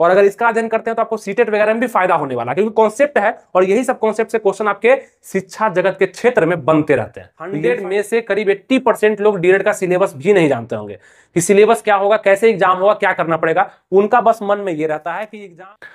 और अगर इसका अध्ययन करते हैं तो आपको सीटेट e वगैरह में भी फायदा होने वाला क्योंकि कॉन्सेप्ट है और यही सब कॉन्सेप्ट से क्वेश्चन आपके शिक्षा जगत के क्षेत्र में बनते रहते हैं हंड्रेड में से करीब एट्टी परसेंट लोग डीएड का सिलेबस भी नहीं जानते होंगे कि सिलेबस क्या होगा कैसे एग्जाम होगा क्या करना पड़ेगा उनका बस मन में ये रहता है कि एग्जाम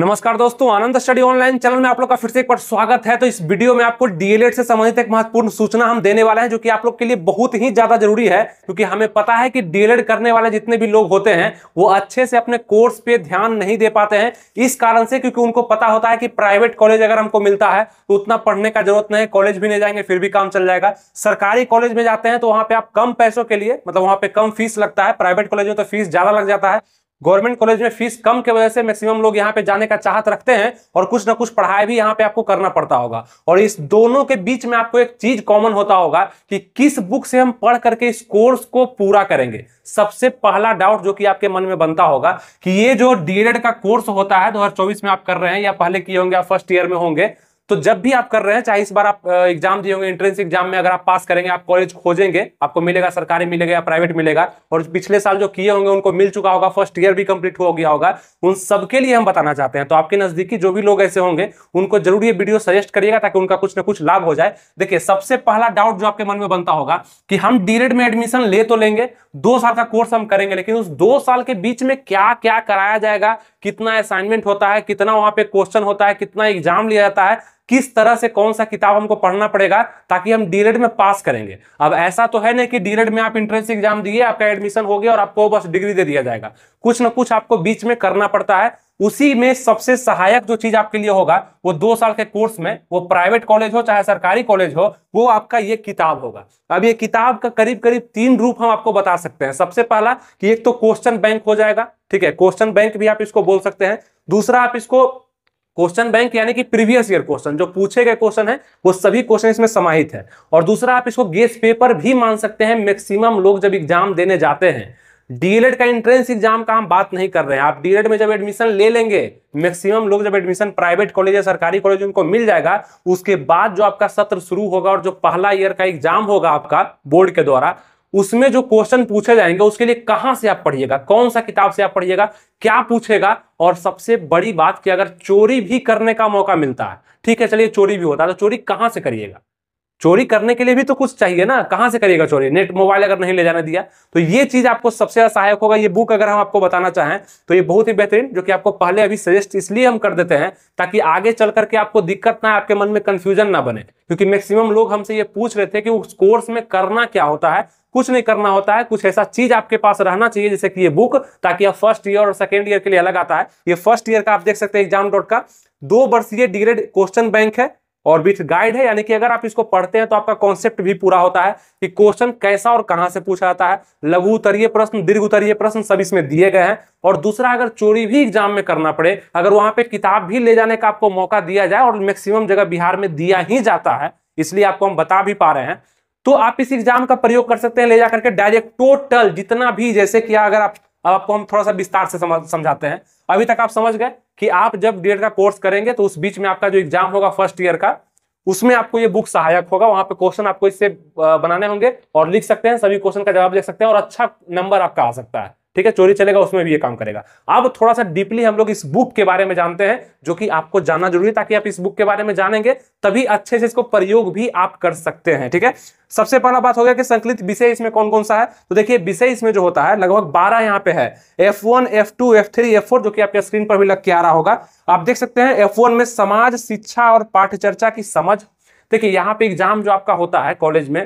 नमस्कार दोस्तों आनंद स्टडी ऑनलाइन चैनल में आप लोग का फिर से एक बार स्वागत है तो इस वीडियो में आपको डीएलएड से संबंधित एक महत्वपूर्ण सूचना हम देने वाले हैं जो कि आप लोग के लिए बहुत ही ज्यादा जरूरी है क्योंकि हमें पता है कि डीएलएड करने वाले जितने भी लोग होते हैं वो अच्छे से अपने कोर्स पे ध्यान नहीं दे पाते हैं इस कारण से क्योंकि उनको पता होता है कि प्राइवेट कॉलेज अगर हमको मिलता है तो उतना पढ़ने का जरूरत नहीं कॉलेज भी नहीं जाएंगे फिर भी काम चल जाएगा सरकारी कॉलेज में जाते हैं तो वहां पे आप कम पैसों के लिए मतलब वहाँ पे कम फीस लगता है प्राइवेट कॉलेज में तो फीस ज्यादा लग जाता है गवर्नमेंट कॉलेज में फीस कम के वजह से मैक्सिमम लोग यहाँ पे जाने का चाहत रखते हैं और कुछ ना कुछ पढ़ाई भी यहाँ पे आपको करना पड़ता होगा और इस दोनों के बीच में आपको एक चीज कॉमन होता होगा कि किस बुक से हम पढ़ करके इस कोर्स को पूरा करेंगे सबसे पहला डाउट जो कि आपके मन में बनता होगा कि ये जो डीएड का कोर्स होता है दो में आप कर रहे हैं या पहले किए होंगे आप फर्स्ट ईयर में होंगे तो जब भी आप कर रहे हैं चाहे इस बार आप एग्जाम दिए होंगे एंट्रेंस एग्जाम में अगर आप पास करेंगे आप कॉलेज खोजेंगे आपको मिलेगा सरकारी मिलेगा या प्राइवेट मिलेगा और पिछले साल जो किए होंगे उनको मिल चुका होगा फर्स्ट ईयर भी कंप्लीट हो गया होगा उन सबके लिए हम बताना चाहते हैं तो आपके नजदीकी जो भी लोग ऐसे होंगे उनको जरूर ये वीडियो सजेस्ट करिएगा ताकि उनका कुछ ना कुछ लाभ हो जाए देखिए सबसे पहला डाउट जो आपके मन में बनता होगा कि हम डीरेड में एडमिशन ले तो लेंगे दो साल का कोर्स हम करेंगे लेकिन उस दो साल के बीच में क्या क्या कराया जाएगा कितना असाइनमेंट होता है कितना वहां पे क्वेश्चन होता है कितना एग्जाम लिया जाता है किस तरह से कौन सा किताब हमको पढ़ना पड़ेगा ताकि हम डीरेड में पास करेंगे अब ऐसा तो है ना कि डीरेड में आप इंट्रेंस एग्जाम दिए आपका एडमिशन हो गया और आपको बस डिग्री दे दिया जाएगा कुछ ना कुछ आपको बीच में करना पड़ता है उसी में सबसे सहायक जो चीज आपके लिए होगा वो दो साल के कोर्स में वो प्राइवेट कॉलेज हो चाहे सरकारी कॉलेज हो वो आपका ये किताब होगा अब ये किताब का करीब करीब तीन रूप हम आपको बता सकते हैं सबसे पहला कि एक तो क्वेश्चन बैंक हो जाएगा ठीक है क्वेश्चन बैंक भी आप इसको बोल सकते हैं दूसरा आप इसको क्वेश्चन बैंक यानी कि प्रीवियस ईयर क्वेश्चन जो पूछे गए क्वेश्चन है वो सभी क्वेश्चन इसमें समाहित है और दूसरा आप इसको गेस्ट पेपर भी मान सकते हैं मैक्सिमम लोग जब एग्जाम देने जाते हैं डीएलएड का एंट्रेंस एग्जाम का हम बात नहीं कर रहे हैं आप डीएलएड में जब एडमिशन ले लेंगे मैक्सिमम लोग जब एडमिशन प्राइवेट कॉलेज या सरकारी कॉलेज उनको मिल जाएगा उसके बाद जो आपका सत्र शुरू होगा और जो पहला ईयर का एग्जाम होगा आपका बोर्ड के द्वारा उसमें जो क्वेश्चन पूछे जाएंगे उसके लिए कहां से आप पढ़िएगा कौन सा किताब से आप पढ़िएगा क्या पूछेगा और सबसे बड़ी बात कि अगर चोरी भी करने का मौका मिलता है ठीक है चलिए चोरी भी होता है तो चोरी कहां से करिएगा चोरी करने के लिए भी तो कुछ चाहिए ना कहां से करिएगा चोरी नेट मोबाइल अगर नहीं ले जाने दिया तो ये चीज आपको सबसे ज्यादा सहायक होगा ये बुक अगर हम आपको बताना चाहें तो ये बहुत ही बेहतरीन जो कि आपको पहले अभी सजेस्ट इसलिए हम कर देते हैं ताकि आगे चल करके आपको दिक्कत ना आपके मन में कंफ्यूजन ना बने क्योंकि मैक्सिमम लोग हमसे ये पूछ रहे थे कि उस कोर्स में करना क्या होता है कुछ नहीं करना होता है कुछ ऐसा चीज आपके पास रहना चाहिए जैसे कि ये बुक ताकि आप फर्स्ट ईयर और सेकेंड ईयर के लिए अलग आता है ये फर्स्ट ईयर का आप देख सकते हैं एग्जाम डॉट का दो वर्षीय डिग्रेड क्वेश्चन बैंक है और विथ गाइड है यानी कि अगर आप इसको पढ़ते हैं तो आपका कॉन्सेप्ट भी पूरा होता है कि क्वेश्चन कैसा और कहां से पूछा जाता है लघु उत्तरीय प्रश्न दीर्घ उत्तरीय प्रश्न सब इसमें दिए गए हैं और दूसरा अगर चोरी भी एग्जाम में करना पड़े अगर वहां पे किताब भी ले जाने का आपको मौका दिया जाए और मैक्सिमम जगह बिहार में दिया ही जाता है इसलिए आपको हम बता भी पा रहे हैं तो आप इस एग्जाम का प्रयोग कर सकते हैं ले जाकर के डायरेक्ट टोटल जितना भी जैसे कि अगर आप अब आपको हम थोड़ा सा विस्तार से समझाते हैं अभी तक आप समझ गए कि आप जब डी e का कोर्स करेंगे तो उस बीच में आपका जो एग्जाम होगा फर्स्ट ईयर का उसमें आपको ये बुक सहायक होगा वहां पे क्वेश्चन आपको इससे बनाने होंगे और लिख सकते हैं सभी क्वेश्चन का जवाब लिख सकते हैं और अच्छा नंबर आपका आ सकता है ठीक है चोरी चलेगा उसमें भी ये काम करेगा अब थोड़ा सा डीपली हम लोग इस बुक के बारे में जानते हैं जो कि आपको जानना जरूरी है ताकि आप इस बुक के बारे में जानेंगे तभी अच्छे से इसको प्रयोग भी आप कर सकते हैं ठीक है सबसे पहला बात हो गया कि संकलित विषय इसमें कौन कौन सा है तो देखिए विषय इसमें जो होता है लगभग बारह यहाँ पे है F one F two F three F four जो कि आपके स्क्रीन पर भी लग के आ रहा होगा आप देख सकते हैं एफ वन में समाज शिक्षा और पाठचर्चा की समझ देखिए यहाँ पे एग्जाम जो आपका होता है कॉलेज में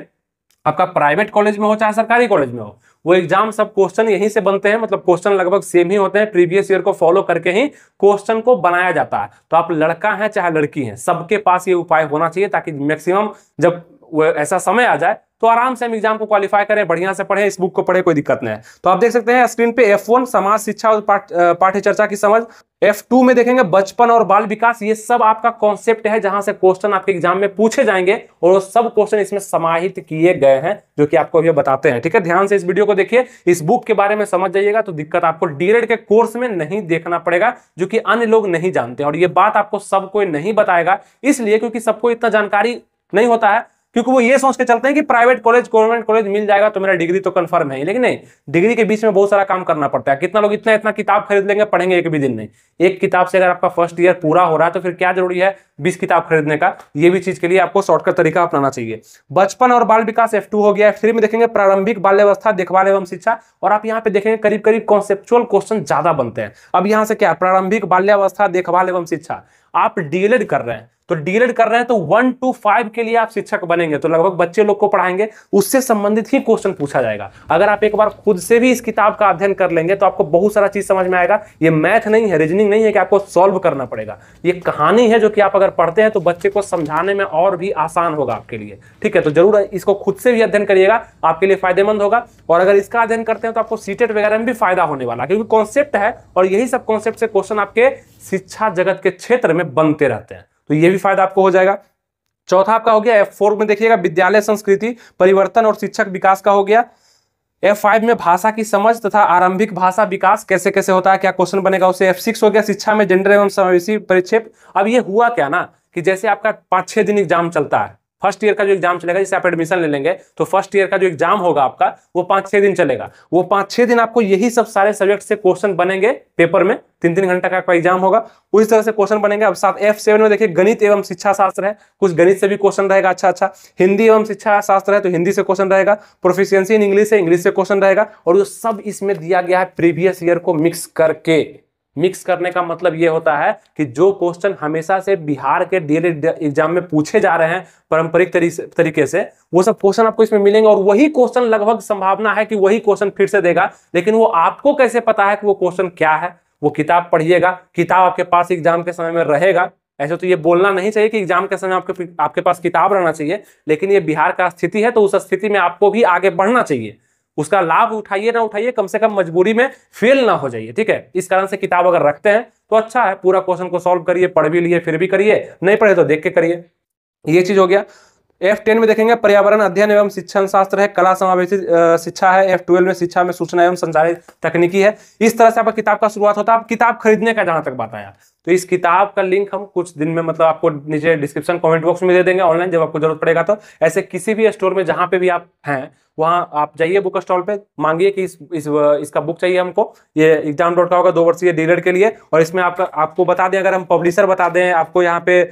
आपका प्राइवेट कॉलेज में हो चाहे सरकारी कॉलेज में हो वो एग्जाम सब क्वेश्चन यहीं से बनते हैं मतलब क्वेश्चन लगभग सेम ही होते हैं प्रीवियस ईयर को फॉलो करके ही क्वेश्चन को बनाया जाता है तो आप लड़का हैं चाहे लड़की हैं सबके पास ये उपाय होना चाहिए ताकि मैक्सिमम जब ऐसा समय आ जाए तो आराम से हम एग्जाम को क्वालिफाई करें बढ़िया से पढ़ें इस बुक को पढ़े कोई दिक्कत नहीं है तो आप देख सकते हैं स्क्रीन पे एफ वन समाज शिक्षा और पाठ्य चर्चा की समझ एफ टू में देखेंगे बचपन और बाल विकास ये सब आपका कॉन्सेप्ट है जहां से क्वेश्चन आपके एग्जाम में पूछे जाएंगे और वो सब क्वेश्चन इसमें समाहित किए गए हैं जो कि आपको अभी बताते हैं ठीक है ध्यान से इस वीडियो को देखिए इस बुक के बारे में समझ जाइएगा तो दिक्कत आपको डीरेड के कोर्स में नहीं देखना पड़ेगा जो कि अन्य लोग नहीं जानते और ये बात आपको सब कोई नहीं बताएगा इसलिए क्योंकि सबको इतना जानकारी नहीं होता है क्योंकि वो ये सोच के चलते हैं कि प्राइवेट कॉलेज गवर्नमेंट कॉलेज मिल जाएगा तो मेरा डिग्री तो कन्फर्म है लेकिन नहीं डिग्री के बीच में बहुत सारा काम करना पड़ता है कितना लोग इतना इतना किताब खरीद लेंगे पढ़ेंगे एक भी दिन नहीं एक किताब से अगर आपका फर्स्ट ईयर पूरा हो रहा है तो फिर क्या जरूरी है बीस किताब खरीदने का ये भी चीज के लिए आपको शॉर्टकट तरीका अपनाना चाहिए बचपन और बाल विकास एफ हो गया एफ में देखेंगे प्रारंभिक बाल्यवस्था देखभाल एवं शिक्षा और आप यहाँ पे देखेंगे करीब करीब कॉन्सेप्चुअल क्वेश्चन ज्यादा बनते हैं अब यहाँ से क्या प्रारंभिक बाल्यावस्था देखभाल एवं शिक्षा आप डीएलएड कर रहे हैं तो डीएलएड कर रहे हैं तो वन टू फाइव के लिए आप शिक्षक बनेंगे तो लगभग बच्चे लोग को पढ़ाएंगे उससे संबंधित ही क्वेश्चन पूछा जाएगा अगर आप एक बार खुद से भी इस किताब का अध्ययन कर लेंगे तो आपको बहुत सारा चीज समझ में आएगा ये मैथ नहीं है रीजनिंग नहीं है कि आपको सॉल्व करना पड़ेगा ये कहानी है जो कि आप अगर पढ़ते हैं तो बच्चे को समझाने में और भी आसान होगा आपके लिए ठीक है तो जरूर इसको खुद से भी अध्ययन करिएगा आपके लिए फायदेमंद होगा और अगर इसका अध्ययन करते हैं तो आपको सीटेट e वगैरह में भी फायदा होने वाला क्योंकि कॉन्सेप्ट है और यही सब कॉन्सेप्ट से क्वेश्चन आपके शिक्षा जगत के क्षेत्र में बनते रहते हैं तो ये भी फायदा आपको हो जाएगा चौथा आपका हो गया एफ फोर में देखिएगा विद्यालय संस्कृति परिवर्तन और शिक्षक विकास का हो गया एफ फाइव में भाषा की समझ तथा आरंभिक भाषा विकास कैसे कैसे होता है क्या क्वेश्चन बनेगा उसे एफ सिक्स हो गया शिक्षा में जेंडर एवं समावेशी परिक्षेप अब ये हुआ क्या ना कि जैसे आपका पांच छह दिन एग्जाम चलता है फर्स्ट ईयर का जो एग्जाम चलेगा जैसे आप एडमिशन ले लेंगे तो फर्स्ट ईयर का जो एग्जाम होगा आपका वो पांच छह दिन चलेगा वो पांच छह दिन आपको यही सब सारे सब्जेक्ट से क्वेश्चन बनेंगे पेपर में तीन तीन घंटा का आपका एग्जाम होगा उस तरह से क्वेश्चन बनेंगे अब साथ एफ सेवन में देखिए गणित एवं शिक्षा शास्त्र है कुछ गणित से भी क्वेश्चन रहेगा अच्छा अच्छा हिंदी एवं शिक्षा शास्त्र है तो हिंदी से क्वेश्चन रहेगा प्रोफिशियंसी इन इंग्लिश है इंग्लिश से क्वेश्चन रहेगा और ये सब इसमें दिया गया है प्रीवियस ईयर को मिक्स करके मिक्स करने का मतलब ये होता है कि जो क्वेश्चन हमेशा से बिहार के डेली एग्जाम में पूछे जा रहे हैं पारंपरिक तरीके से वो सब क्वेश्चन आपको इसमें मिलेंगे और वही क्वेश्चन लगभग संभावना है कि वही क्वेश्चन फिर से देगा लेकिन वो आपको कैसे पता है कि वो क्वेश्चन क्या है वो किताब पढ़िएगा किताब आपके पास एग्जाम के समय में रहेगा ऐसे तो ये बोलना नहीं चाहिए कि एग्जाम के समय आपके आपके पास किताब रहना चाहिए लेकिन ये बिहार का स्थिति है तो उस स्थिति में आपको भी आगे बढ़ना चाहिए उसका लाभ उठाइए ना उठाइए कम से कम मजबूरी में फेल ना हो जाइए ठीक है इस कारण से किताब अगर रखते हैं तो अच्छा है पूरा क्वेश्चन को सॉल्व करिए पढ़ भी लिए फिर भी करिए नहीं पढ़े तो देख के करिए ये चीज हो गया एफ टेन में देखेंगे पर्यावरण अध्ययन एवं शिक्षण शास्त्र है कला समावेश शिक्षा है एफ ट्वेल्व में शिक्षा में सूचना एवं संचालित तकनीकी है इस तरह से आपका किताब का शुरुआत होता है आप किताब खरीदने का जहां तक बात आया तो इस किताब का लिंक हम कुछ दिन में मतलब आपको नीचे डिस्क्रिप्शन कमेंट बॉक्स में दे देंगे ऑनलाइन जब आपको जरूरत पड़ेगा तो ऐसे किसी भी स्टोर में जहां पे भी आप हैं वहां आप जाइए बुक स्टॉल पे मांगिए कि इस, इस इसका बुक चाहिए हमको ये एग्जाम डॉट का होगा दो वर्षीय डीलर के लिए और इसमें आप, आपको बता दें अगर हम पब्लिशर बता दें आपको यहाँ पे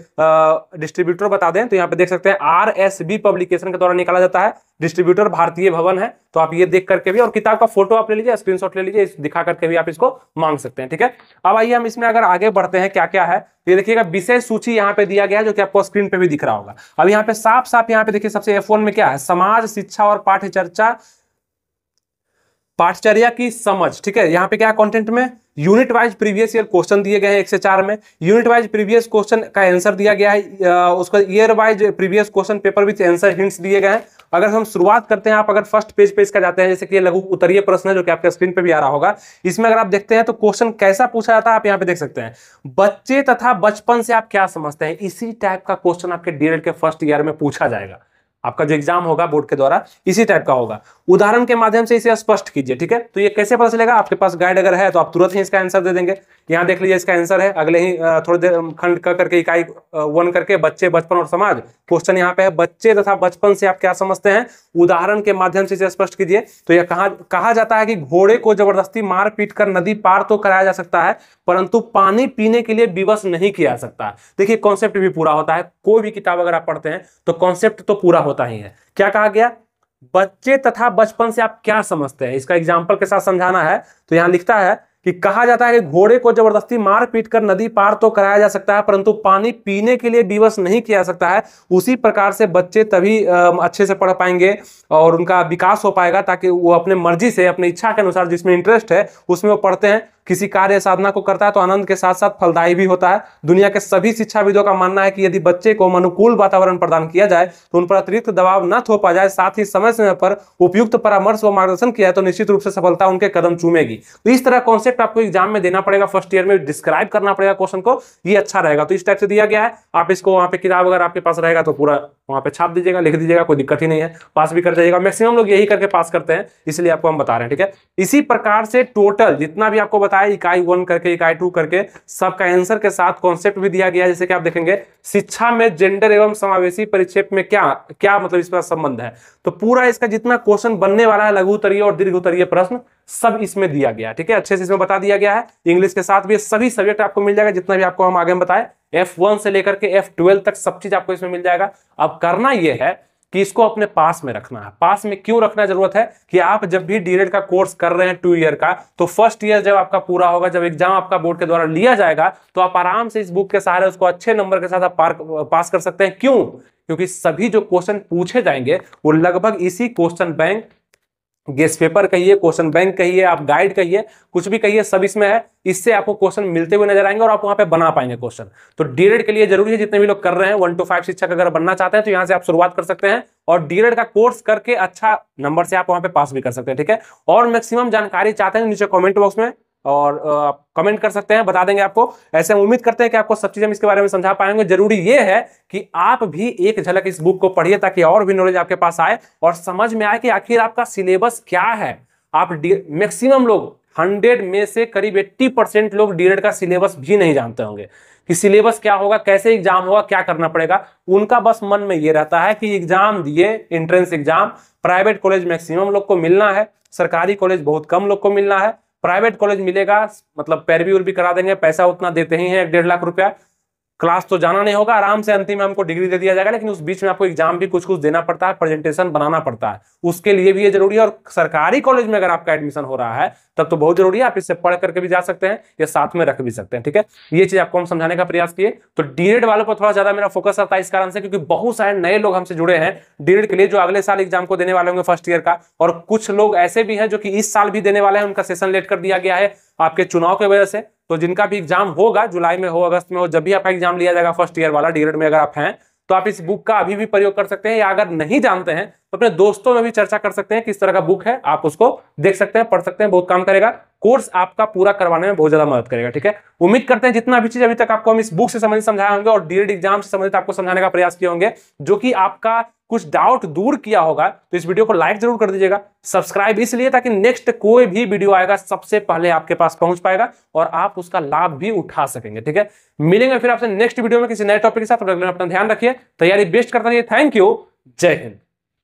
डिस्ट्रीब्यूटर बता दें तो यहाँ पे देख सकते हैं आर एस बी पब्लिकेशन के द्वारा निकाला जाता है डिस्ट्रीब्यूटर भारतीय भवन है तो आप ये देख करके भी और किताब का फोटो आप ले लीजिए स्क्रीनशॉट ले लीजिए दिखा करके भी आप इसको मांग सकते हैं ठीक है अब आइए हम इसमें अगर आगे बढ़ते हैं क्या क्या है ये देखिएगा विषय सूची यहाँ पे दिया गया है जो कि आपको स्क्रीन पे भी दिख रहा होगा अब यहाँ पे साफ साफ यहाँ पे देखिए सबसे एफ में क्या है समाज शिक्षा और पाठ्य चर्चा पाठचर्या की समझ ठीक है यहाँ पे क्या कंटेंट में unit wise previous year question दिए गए हैं एक से चार में यूनिट वाइज प्रीवियस क्वेश्चन का आंसर दिया गया है उसका year wise previous question paper with answer hints दिए गए हैं अगर हम शुरुआत करते हैं आप अगर फर्स्ट पेज पे इसका जाते हैं जैसे कि ये लघु उत्तरीय प्रश्न है जो कि आपके स्क्रीन पे भी आ रहा होगा इसमें अगर आप देखते हैं तो क्वेश्चन कैसा पूछा जाता है आप यहाँ पे देख सकते हैं बच्चे तथा बचपन से आप क्या समझते हैं इसी टाइप का क्वेश्चन आपके डीएलएड के फर्स्ट ईयर में पूछा जाएगा आपका जो एग्जाम होगा बोर्ड के द्वारा इसी टाइप का होगा उदाहरण के माध्यम से इसे स्पष्ट कीजिए ठीक है तो ये कैसे पता चलेगा आपके पास गाइड अगर है तो आप तुरंत ही इसका आंसर दे देंगे यहाँ देख लीजिए इसका आंसर है अगले ही थोड़ी देर खंड का करके इकाई वन करके बच्चे बचपन और समाज क्वेश्चन यहाँ पे है बच्चे तथा बचपन से आप क्या समझते हैं उदाहरण के माध्यम से इसे स्पष्ट कीजिए तो यह कहा, कहा जाता है कि घोड़े को जबरदस्ती मार पीट कर नदी पार तो कराया जा सकता है परंतु पानी पीने के लिए विवश नहीं किया जा सकता देखिए कॉन्सेप्ट भी पूरा होता है कोई भी किताब अगर आप पढ़ते हैं तो कॉन्सेप्ट तो पूरा होता ही है क्या कहा गया बच्चे तथा बचपन से आप क्या समझते हैं इसका एग्जाम्पल के साथ समझाना है तो यहां लिखता है कि कहा जाता है कि घोड़े को जबरदस्ती मार पीट कर नदी पार तो कराया जा सकता है परंतु पानी पीने के लिए विवश नहीं किया जा सकता है उसी प्रकार से बच्चे तभी अच्छे से पढ़ पाएंगे और उनका विकास हो पाएगा ताकि वो अपने मर्जी से अपने इच्छा के अनुसार जिसमें इंटरेस्ट है उसमें वो पढ़ते हैं किसी कार्य साधना को करता है तो आनंद के साथ साथ फलदायी भी होता है दुनिया के सभी शिक्षाविदों का मानना है कि यदि बच्चे को अनुकूल वातावरण प्रदान किया जाए तो उन पर अतिरिक्त दबाव न थोपा जाए साथ ही समय समय पर उपयुक्त परामर्श व मार्गदर्शन किया तो निश्चित रूप से सफलता उनके कदम चूमेगी तो इस तरह कॉन्सेप्ट आपको एग्जाम में देना पड़ेगा फर्स्ट ईयर में डिस्क्राइब करना पड़ेगा क्वेश्चन को ये अच्छा रहेगा तो इस टाइप से दिया गया है आप इसको वहाँ पे किताब अगर आपके पास रहेगा तो पूरा वहाँ पे छाप दीजिएगा लिख दीजिएगा कोई दिक्कत ही नहीं है पास भी कर जाइएगा मैक्सिमम लोग यही करके पास करते हैं इसलिए आपको हम बता रहे हैं ठीक है इसी प्रकार से टोटल जितना भी आपको बता इकाई इकाई वन करके इकाई टू करके सबका आंसर के साथ कॉन्सेप्ट भी दिया गया जैसे कि आप देखेंगे शिक्षा में जेंडर एवं समावेशी परिक्षेप में क्या क्या मतलब इसका संबंध है तो पूरा इसका जितना क्वेश्चन बनने वाला है लघु उत्तरीय और दीर्घ उत्तरीय प्रश्न सब इसमें दिया गया ठीक है अच्छे से इसमें बता दिया गया है इंग्लिश के साथ भी सभी सब्जेक्ट आपको मिल जाएगा जितना भी आपको हम आगे बताए एफ से लेकर के एफ तक सब चीज आपको इसमें मिल जाएगा अब करना यह है कि इसको अपने पास में रखना है पास में क्यों रखना जरूरत है कि आप जब भी डीरेड का कोर्स कर रहे हैं टू ईयर का तो फर्स्ट ईयर जब आपका पूरा होगा जब एग्जाम आपका बोर्ड के द्वारा लिया जाएगा तो आप आराम से इस बुक के सहारे उसको अच्छे नंबर के साथ आप पास कर सकते हैं क्यों क्योंकि सभी जो क्वेश्चन पूछे जाएंगे वो लगभग इसी क्वेश्चन बैंक गेस पेपर कहिए क्वेश्चन बैंक कहिए आप गाइड कहिए कुछ भी कहिए सब इसमें है इससे आपको क्वेश्चन मिलते हुए नजर आएंगे और आप वहां पे बना पाएंगे क्वेश्चन तो डीरेड के लिए जरूरी है जितने भी लोग कर रहे हैं वन टू फाइव शिक्षक अगर बनना चाहते हैं तो यहाँ से आप शुरुआत कर सकते हैं और डीरेड का कोर्स करके अच्छा नंबर से आप वहां पे पास भी कर सकते हैं ठीक है और मैक्सिमम जानकारी चाहते हैं तो नीचे कॉमेंट बॉक्स में और आप कमेंट कर सकते हैं बता देंगे आपको ऐसे हम उम्मीद करते हैं कि आपको सब चीज़ें हम इसके बारे में समझा पाएंगे जरूरी यह है कि आप भी एक झलक इस बुक को पढ़िए ताकि और भी नॉलेज आपके पास आए और समझ में आए कि आखिर आपका सिलेबस क्या है आप मैक्सिमम लोग हंड्रेड में से करीब एट्टी परसेंट लोग डीएड का सिलेबस भी नहीं जानते होंगे कि सिलेबस क्या होगा कैसे एग्जाम होगा क्या करना पड़ेगा उनका बस मन में ये रहता है कि एग्जाम दिए entrance exam private college maximum लोग को मिलना है सरकारी कॉलेज बहुत कम लोग को मिलना है प्राइवेट कॉलेज मिलेगा मतलब पैरवी उर्वी करा देंगे पैसा उतना देते ही है एक डेढ़ लाख रुपया क्लास तो जाना नहीं होगा आराम से अंतिम में हमको डिग्री दे दिया जाएगा लेकिन उस बीच में आपको एग्जाम भी कुछ कुछ देना पड़ता है प्रेजेंटेशन बनाना पड़ता है उसके लिए भी ये जरूरी है और सरकारी कॉलेज में अगर आपका एडमिशन हो रहा है तब तो बहुत जरूरी है आप इससे पढ़ करके भी जा सकते हैं या साथ में रख भी सकते हैं ठीक है ये चीज आपको हम समझाने का प्रयास किए तो डीएड वालों पर थोड़ा ज्यादा मेरा फोकस रहता है इस कारण से क्योंकि बहुत सारे नए लोग हमसे जुड़े हैं डीएड के लिए जो अगले साल एग्जाम को देने वाले होंगे फर्स्ट ईयर का और कुछ लोग ऐसे भी हैं जो कि इस साल भी देने वाले हैं उनका सेशन लेट कर दिया गया है आपके चुनाव की वजह से तो जिनका भी एग्जाम होगा जुलाई में हो अगस्त में हो जब भी आपका एग्जाम लिया जाएगा फर्स्ट ईयर वाला डीग्रेड में अगर आप हैं तो आप इस बुक का अभी भी प्रयोग कर सकते हैं या अगर नहीं जानते हैं तो अपने दोस्तों में भी चर्चा कर सकते हैं किस तरह का बुक है आप उसको देख सकते हैं पढ़ सकते हैं बहुत काम करेगा कोर्स आपका पूरा करवाने में बहुत ज्यादा मदद करेगा ठीक है उम्मीद करते हैं जितना भी चीज अभी तक आपको हम इस बुक से संबंधित समझाए होंगे और डीएड एग्जाम से संबंधित आपको समझाने का प्रयास किए होंगे जो कि आपका कुछ डाउट दूर किया होगा तो इस वीडियो को लाइक जरूर कर दीजिएगा सब्सक्राइब इसलिए ताकि नेक्स्ट कोई भी वीडियो आएगा सबसे पहले आपके पास पहुंच पाएगा और आप उसका लाभ भी उठा सकेंगे ठीक है मिलेंगे फिर आपसे नेक्स्ट वीडियो में किसी नए टॉपिक के साथ अपना ध्यान रखिए तैयारी बेस्ट करता रहिए थैंक यू जय हिंद